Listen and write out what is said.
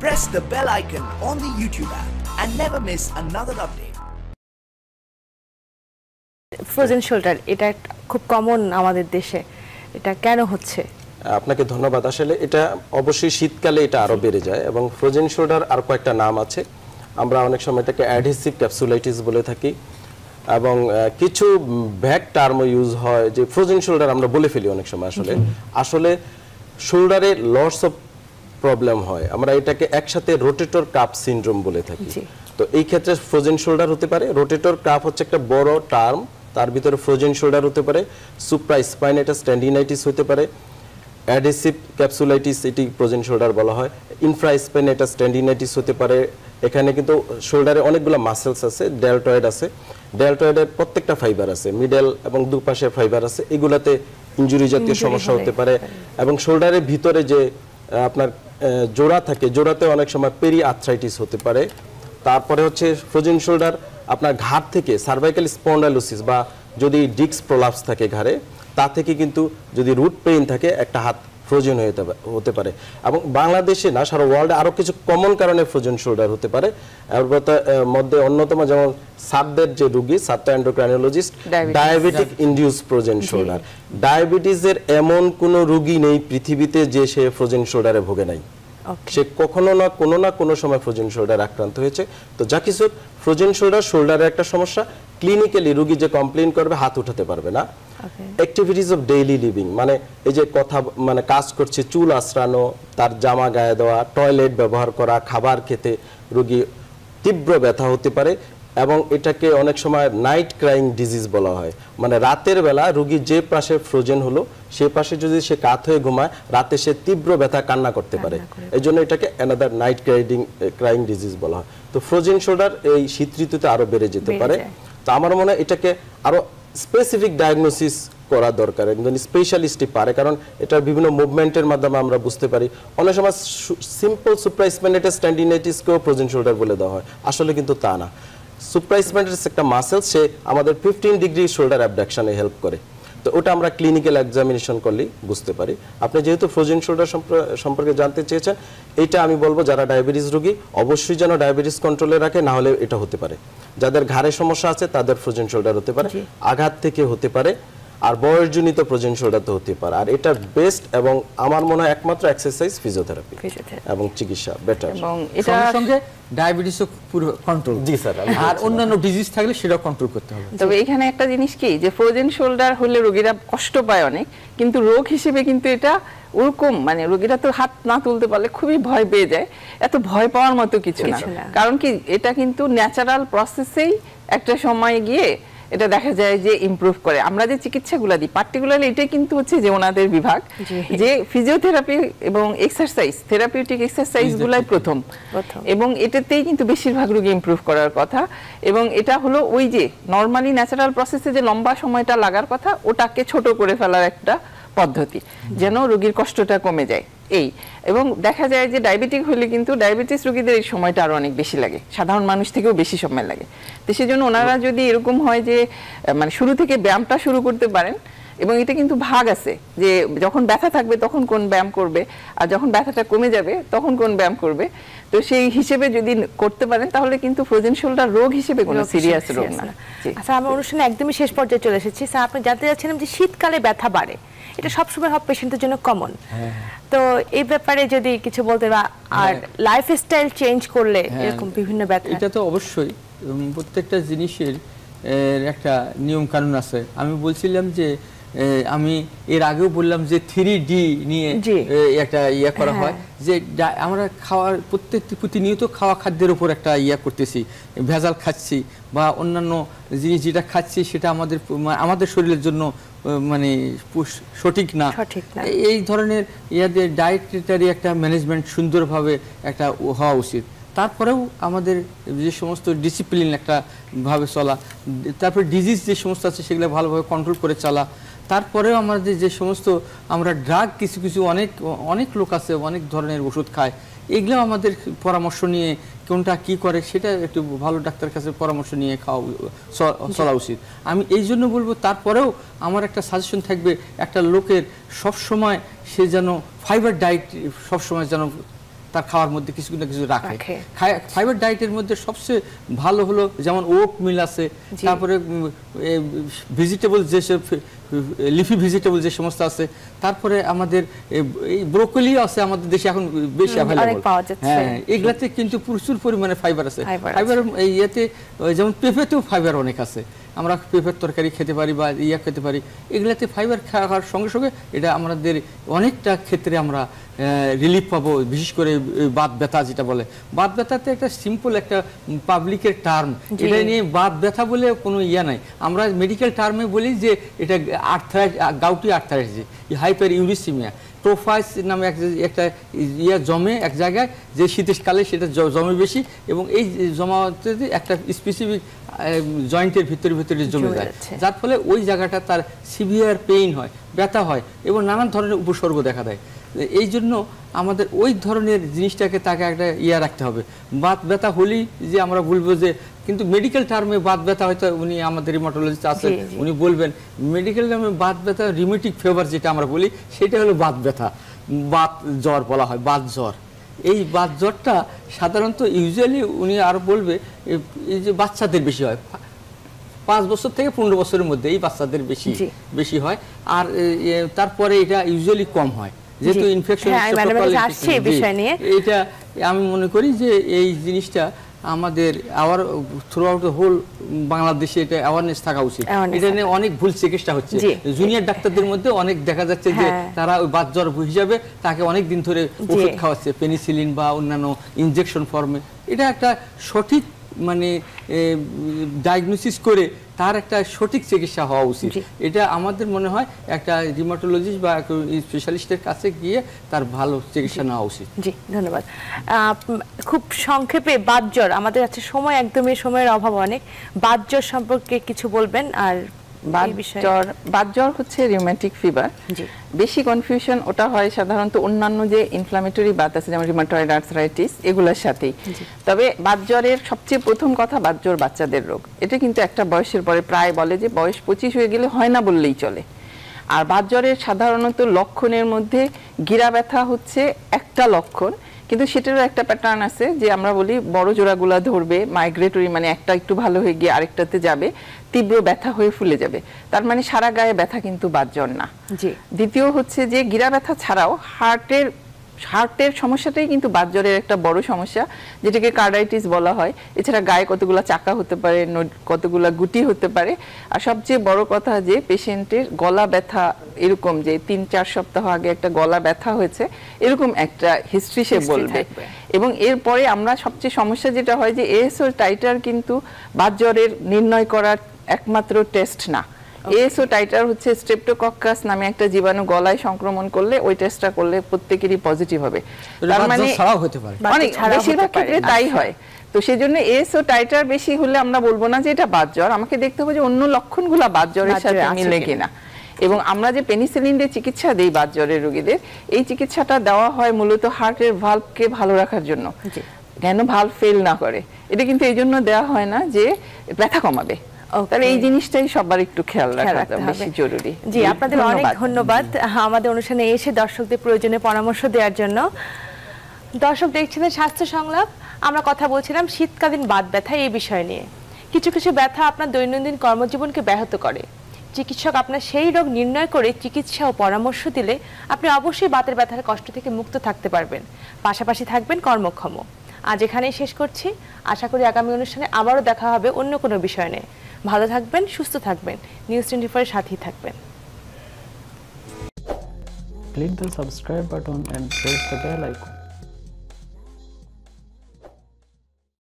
Press the bell icon on the YouTube app and never miss another update. Frozen shoulder এটা খুব common আমাদের দেশে এটা কেন হচ্ছে আপনাকে ধন্যবাদ আসলে এটা অবশ্যই শীতকালে এটা আরো বেড়ে যায় এবং ফ্রোজেন শোল্ডার আর কয়েকটা নাম আছে আমরা অনেক সময় এটাকে অ্যাডহেসিভ ক্যাপসুলাইটিস বলে থাকি এবং কিছু ভ্যাক টার্ম ইউজ হয় যে ফ্রোজেন শোল্ডার আমরা বলে ফেলি অনেক সময় আসলে আসলে শোল্ডারে লস অফ প্রবলেম হয় আমরা এটাকে একসাথে রোটেটর কাপ সিনড্রোম বলে থাকি তো এই ক্ষেত্রে ফ্রোজেন শোল্ডার হতে পারে রোটেটর কাপ হচ্ছে একটা বড় টার্ম তার ভিতরে ফ্রোজেন শোল্ডার হতে পারে সুপ্রা স্পাইনাইটাস স্ট্যান্ডিনাইটিস হতে পারে অ্যাডেসিভ ক্যাপসুলাইটিস এটি ফ্রোজেন শোল্ডার বলা হয় ইনফ্রা স্পাইনাইটাস স্ট্যান্ডিনাইটিস হতে পারে এখানে কিন্তু শোল্ডারে অনেকগুলো মাসেলস আছে ডেলটয়েড আছে ডেলটয়েডের প্রত্যেকটা ফাইবার আছে মিডেল এবং দুপাশে ফাইবার আছে এগুলাতে ইঞ্জুরি জাতীয় সমস্যা হতে পারে এবং শোল্ডারের ভিতরে যে আপনার জোড়া থাকে জোড়াতে অনেক সময় পেরি আর্থ্রাইটিস হতে পারে তারপরে হচ্ছে ফ্রোজেন শোল্ডার আপনার ঘাট থেকে সার্ভাইকাল স্পন্ডালোসিস বা যদি ডিক্স প্রলাপস থাকে ঘাড়ে তা থেকে কিন্তু যদি রুট পেইন থাকে একটা হাত ফ্রোজেন হয়ে হতে পারে এবং বাংলাদেশে না সারা ওয়ার্ল্ডে আরও কিছু কমন কারণে ফ্রোজেন শোল্ডার হতে পারে মধ্যে অন্যতম যেমন সাদদের যে রুগী সাদটা endocrinologist diabetic induced frozen shoulder ডায়াবেটিসের এমন কোনো রুগী নেই পৃথিবীতে যে সে ফ্রোজেন শোল্ডারে ভোগে নাই সে কখনো না কোনো না কোনো সময় ফ্রোজেন শোল্ডার আক্রান্ত হয়েছে তো যা কিছু ফ্রোজেন শোল্ডার শোল্ডারের একটা সমস্যা ক্লিনিক্যালি রোগী যে কমপ্লেন করবে হাত উঠাতে পারবে না অ্যাক্টিভিটিস অফ ডেইলি লিভিং মানে এই যে কথা মানে কাজ করছে চুল আশ্রানো তার জামা গায়ে দেওয়া টয়লেট ব্যবহার করা খাবার খেতে রোগী তীব্র ব্যথা হতে পারে এবং এটাকে অনেক সময় নাইট ক্রাইং ডিজিজ বলা হয় মানে রাতের বেলা রুগী যে পাশে ফ্রোজেন হলো সে পাশে যদি সে কাত হয়ে ঘুমায় রাতে সে তীব্র ব্যথা কান্না করতে পারে এই জন্য এটাকে অ্যানাদার নাইট ক্রাইডিং ক্রাইং ডিজিজ বলা হয় তো ফ্রোজেন শোল্ডার এই শীত ঋতুতে আরও বেড়ে যেতে পারে তো আমার মনে হয় এটাকে আরও স্পেসিফিক ডায়াগনোসিস করা দরকার একজন স্পেশালিস্টই পারে কারণ এটার বিভিন্ন মুভমেন্টের মাধ্যমে আমরা বুঝতে পারি অনেক সময় সিম্পল সুপ্রাইসমেনেটাস স্ট্যান্ডিনাইটিসকেও ফ্রোজেন শোল্ডার বলে দেওয়া হয় আসলে কিন্তু তা না সুপ্রাইসমেন্টের একটা মাসেল সে আমাদের ফিফটিন ডিগ্রি শোল্ডার অ্যাবডাকশানে হেল্প করে তো ওটা আমরা ক্লিনিক্যাল এক্সামিনেশন করলেই বুঝতে পারি আপনি যেহেতু ফ্রোজেন শোল্ডার সম্পর্কে জানতে চেয়েছেন এটা আমি বলবো যারা ডায়াবেটিস রোগী অবশ্যই যেন ডায়াবেটিস কন্ট্রোলে রাখে না হলে এটা হতে পারে যাদের ঘাড়ে সমস্যা আছে তাদের ফ্রোজেন শোল্ডার হতে পারে আঘাত থেকে হতে পারে আর বয়সজনিত তো হতে পারে আর এটা বেস্ট এবং আমার মনে হয় একমাত্র এক্সারসাইজ ফিজিওথেরাপি এবং চিকিৎসা বেটার এবং এটা সঙ্গে ডায়াবেটিসও পুরো কন্ট্রোল জি স্যার আর অন্যান্য ডিজিজ থাকলে সেটা কন্ট্রোল করতে হবে তবে এখানে একটা জিনিস কি যে ফ্রোজেন ショルダー হলে রোগীরা কষ্ট পায় অনেক কিন্তু রোগ হিসেবে কিন্তু এটা ওরকম মানে রোগীরা তো হাত না তুলতে পারলে খুবই ভয় পেয়ে যায় এত ভয় পাওয়ার মতো কিছু না কারণ কি এটা কিন্তু ন্যাচারাল প্রসেসেই একটা সময় গিয়ে এটা দেখা যায় যে ইমপ্রুভ করে আমরা যে চিকিৎসাগুলো দিই পার্টিকুলারলি এটা কিন্তু হচ্ছে যে ওনাদের বিভাগ যে ফিজিওথেরাপি এবং এক্সারসাইজ থেরাপিউটিক এক্সারসাইজ গুলাই প্রথম এবং এটাতেই কিন্তু বেশিরভাগ রোগী ইমপ্রুভ করার কথা এবং এটা হলো ওই যে নর্মালি ন্যাচারাল প্রসেসে যে লম্বা সময়টা লাগার কথা ওটাকে ছোট করে ফেলার একটা পদ্ধতি যেন রোগীর কষ্টটা কমে যায় এই এবং দেখা যায় যে ডায়াবেটিক হলে কিন্তু ডায়াবেটিস রোগীদের এই সময়টা আরও অনেক বেশি লাগে সাধারণ মানুষ থেকেও বেশি সময় লাগে তো সেজন্য ওনারা যদি এরকম হয় যে মানে শুরু থেকে ব্যায়ামটা শুরু করতে পারেন এবং এটা কিন্তু ভাগ আছে যে যখন ব্যথা থাকবে তখন কোন ব্যায়াম করবে আর যখন ব্যথাটা কমে যাবে তখন কোন ব্যায়াম করবে তো সেই হিসেবে যদি করতে পারেন তাহলে কিন্তু ফ্রোজেন শোল্ডার রোগ হিসেবে কোনো সিরিয়াস রোগ না আচ্ছা আমরা অনুষ্ঠানে একদমই শেষ পর্যায়ে চলে এসেছি স্যার আপনি জানতে চাচ্ছিলাম যে শীতকালে ব্যথা বাড়ে এটা সব সময় সব পেশেন্টের জন্য কমন হ্যাঁ। তো এই ব্যাপারে যদি কিছু বলতে বা হ্যাঁ। আর লাইফস্টাইল চেঞ্জ করলে হ্যাঁ। এরকম বিভিন্ন ব্যথা এটা তো অবশ্যই প্রত্যেকটা জিনিসের একটা নিয়ম কানুন আছে আমি বলছিলাম যে আমি এর আগেও বললাম যে থ্রি ডি নিয়ে একটা ইয়ে করা হ্যাঁ। হয় যে আমরা খাওয়ার প্রত্যেকটি প্রতিনিয়ত খাওয়া খাদ্যের উপর একটা ইয়া করতেছি ভেজাল খাচ্ছি বা অন্যান্য জিনিস যেটা খাচ্ছি সেটা আমাদের আমাদের শরীরের জন্য মানে সঠিক না এই ধরনের ইয়াদের ডায়েটারি একটা ম্যানেজমেন্ট সুন্দরভাবে একটা হওয়া উচিত তারপরেও আমাদের যে সমস্ত ডিসিপ্লিন একটা ভাবে চলা তারপরে ডিজিজ যে সমস্ত আছে সেগুলো ভালোভাবে কন্ট্রোল করে চলা তারপরেও আমাদের যে সমস্ত আমরা ড্রাগ কিছু কিছু অনেক অনেক লোক আছে অনেক ধরনের ওষুধ খায় এগুলো আমাদের পরামর্শ নিয়ে কোনটা কি করে সেটা একটু ভালো ডাক্তার কাছে পরামর্শ নিয়ে খাওয়া চলা উচিত আমি এই জন্য বলবো তারপরেও আমার একটা সাজেশন থাকবে একটা লোকের সব সময় সে যেন ফাইবার ডায়েট সবসময় যেন তার খাওয়ার মধ্যে কিছু না কিছু রাখে ফাইবার ডায়েটের মধ্যে সবচেয়ে ভালো হলো যেমন ওক মিল আছে তারপরে ভেজিটেবল যে লিফি ভেজিটেবল যে সমস্ত আছে তারপরে আমাদের এই ব্রোকলি আছে আমাদের দেশে এখন বেশি অ্যাভেলেবল হ্যাঁ এগুলাতে কিন্তু প্রচুর পরিমাণে ফাইবার আছে ফাইবার এই ইয়েতে যেমন পেঁপেতেও ফাইবার অনেক আছে আমরা পেঁপের তরকারি খেতে পারি বা ইয়া খেতে পারি এগুলাতে ফাইবার খাওয়ার সঙ্গে সঙ্গে এটা আমাদের অনেকটা ক্ষেত্রে আমরা রিলিফ পাবো বিশেষ করে বাত ব্যথা যেটা বলে বাত ব্যথাতে একটা সিম্পল একটা পাবলিকের টার্ম এটা নিয়ে বাত ব্যথা বলে কোনো ইয়া নাই আমরা মেডিকেল টার্মে বলি যে এটা arthritis gouty arthritis hyperuricemia প্রোফাইস নামে একটা ইয়া জমে এক জায়গায় যে শীতকালে সেটা জমে বেশি এবং এই জমাতে একটা স্পেসিফিক জয়েন্টের ভিতরে ভিতরে জমে যায় যার ফলে ওই জায়গাটা তার সিভিয়ার পেইন হয় ব্যথা হয় এবং নানান ধরনের উপসর্গ দেখা দেয় এই জন্য আমাদের ওই ধরনের জিনিসটাকে তাকে একটা ইয়া রাখতে হবে বাত ব্যথা হলেই যে আমরা বলবো যে কিন্তু মেডিকেল টার্মে বাত ব্যথা হয়তো উনি আমাদের রিমাটোলজিস্ট আছেন উনি বলবেন মেডিকেল টার্মে বাত ব্যথা রিমেটিক ফেভার যেটা আমরা বলি সেটা হলো বাত ব্যথা বাত জ্বর বলা হয় বাত জ্বর এই বাত জ্বরটা সাধারণত ইউজুয়ালি উনি আর বলবে এই যে বাচ্চাদের বেশি হয় পাঁচ বছর থেকে পনেরো বছরের মধ্যে এই বাচ্চাদের বেশি বেশি হয় আর তারপরে এটা ইউজুয়ালি কম হয় যেহেতু হ্যাঁ, ইনফেকশন আসছে এই বিষয় নিয়ে এটা আমি মনে করি যে এই জিনিসটা আমাদের আওয়ার থ্রু আউট হোল বাংলাদেশে এটা অ্যাওয়ারনেস থাকা উচিত এটা নিয়ে অনেক ভুল চিকিৎসা হচ্ছে জুনিয়র ডাক্তারদের মধ্যে অনেক দেখা যাচ্ছে যে হ্যাঁ। তারা ওই বাদ জ্বর হিসাবে তাকে অনেক দিন ধরে ওষুধ খাওয়াচ্ছে পেনিসিলিন বা অন্যান্য ইনজেকশন ফর্মে এটা একটা সঠিক মানে ডায়াগনোসিস করে তার একটা সঠিক চিকিৎসা হওয়া উচিত এটা আমাদের মনে হয় একটা রিমাটোলজিস্ট বা স্পেশালিস্টের কাছে গিয়ে তার ভালো চিকিৎসা নেওয়া উচিত জি ধন্যবাদ খুব সংক্ষেপে বাদ জ্বর আমাদের আছে সময় একদমই সময়ের অভাব অনেক বাদ জ্বর সম্পর্কে কিছু বলবেন আর হচ্ছে রিউম্যাটিক ফিভার বেশি কনফিউশন ওটা হয় সাধারণত অন্যান্য যে ইনফ্লামেটরি বাত আছে যেমন রিমাটয়েড আর্থরাইটিস এগুলোর সাথেই তবে বাত জ্বরের সবচেয়ে প্রথম কথা বাত জ্বর বাচ্চাদের রোগ এটা কিন্তু একটা বয়সের পরে প্রায় বলে যে বয়স পঁচিশ হয়ে গেলে হয় না বললেই চলে আর বাত জ্বরের সাধারণত লক্ষণের মধ্যে গিরা ব্যথা হচ্ছে একটা লক্ষণ কিন্তু সেটারও একটা প্যাটার্ন আছে যে আমরা বলি বড় জোড়াগুলা ধরবে মাইগ্রেটরি মানে একটা একটু ভালো হয়ে গিয়ে আরেকটাতে যাবে তীব্র ব্যথা হয়ে ফুলে যাবে তার মানে সারা গায়ে ব্যথা কিন্তু বাদজন না দ্বিতীয় হচ্ছে যে গিরা ব্যথা ছাড়াও হার্টের হার্টের সমস্যাটাই কিন্তু বাতজ্বরের একটা বড় সমস্যা যেটাকে কার্ডাইটিস বলা হয় এছাড়া গায়ে কতগুলো চাকা হতে পারে কতগুলো গুটি হতে পারে আর সবচেয়ে বড় কথা যে পেশেন্টের গলা ব্যথা এরকম যে তিন চার সপ্তাহ আগে একটা গলা ব্যথা হয়েছে এরকম একটা হিস্ট্রি সে বলবে এবং এরপরে আমরা সবচেয়ে সমস্যা যেটা হয় যে এএসওর টাইটার কিন্তু বাতজ্বরের নির্ণয় করার একমাত্র টেস্ট না এসও টাইটার হচ্ছে স্ট্রেপ্টোকক্কাস নামে একটা জীবাণু গলায় সংক্রমণ করলে ওই টেস্টটা করলে প্রত্যেকেরই পজিটিভ হবে তার মানে অনেক বেশিরভাগ ক্ষেত্রে তাই আচ্ছা। হয় তো সেই জন্য এসও টাইটার বেশি হলে আমরা বলবো না যে এটা বাদ জ্বর আমাকে দেখতে হবে যে অন্য লক্ষণগুলো বাদ জ্বরের সাথে মিলে কিনা এবং আমরা যে পেনিসিলিন দিয়ে চিকিৎসা দেই বাত জ্বরের রোগীদের এই চিকিৎসাটা দেওয়া হয় মূলত হার্টের ভাল্ভকে ভালো রাখার জন্য কেন ভাল্ভ ফেল না করে এটা কিন্তু এই জন্য দেওয়া হয় না যে ব্যথা কমাবে তাহলে এই জিনিসটাই সবার একটু খেয়াল রাখাটা বেশি জরুরি জি আপনাদের অনেক ধন্যবাদ আমাদের অনুষ্ঠানে এসে দর্শকদের প্রয়োজনে পরামর্শ দেওয়ার জন্য দর্শক দেখছিলেন স্বাস্থ্য সংলাপ আমরা কথা বলছিলাম শীতকালীন বাদ ব্যথা এই বিষয় নিয়ে কিছু কিছু ব্যথা আপনার দৈনন্দিন কর্মজীবনকে ব্যাহত করে চিকিৎসক আপনার সেই রোগ নির্ণয় করে চিকিৎসা ও পরামর্শ দিলে আপনি অবশ্যই বাতের ব্যথার কষ্ট থেকে মুক্ত থাকতে পারবেন পাশাপাশি থাকবেন কর্মক্ষম আজ এখানেই শেষ করছি আশা করি আগামী অনুষ্ঠানে আবারও দেখা হবে অন্য কোনো বিষয় নিয়ে ভালো থাকবেন সুস্থ থাকবেন নিউজ টোয়েন্টি ফোরের সাথেই থাকবেন Click the subscribe button and press the bell icon.